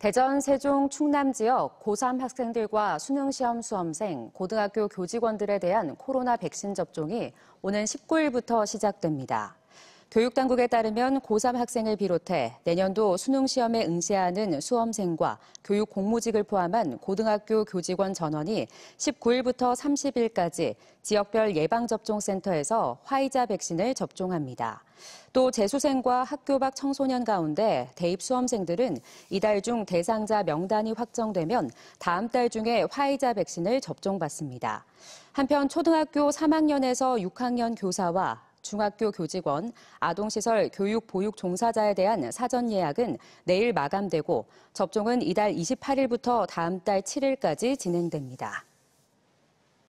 대전, 세종, 충남 지역 고3 학생들과 수능시험 수험생, 고등학교 교직원들에 대한 코로나 백신 접종이 오는 19일부터 시작됩니다. 교육당국에 따르면 고3 학생을 비롯해 내년도 수능시험에 응시하는 수험생과 교육 공무직을 포함한 고등학교 교직원 전원이 19일부터 30일까지 지역별 예방접종센터에서 화이자 백신을 접종합니다. 또 재수생과 학교 밖 청소년 가운데 대입 수험생들은 이달 중 대상자 명단이 확정되면 다음 달 중에 화이자 백신을 접종받습니다. 한편 초등학교 3학년에서 6학년 교사와 중학교 교직원, 아동시설 교육 보육 종사자에 대한 사전 예약은 내일 마감되고 접종은 이달 28일부터 다음 달 7일까지 진행됩니다.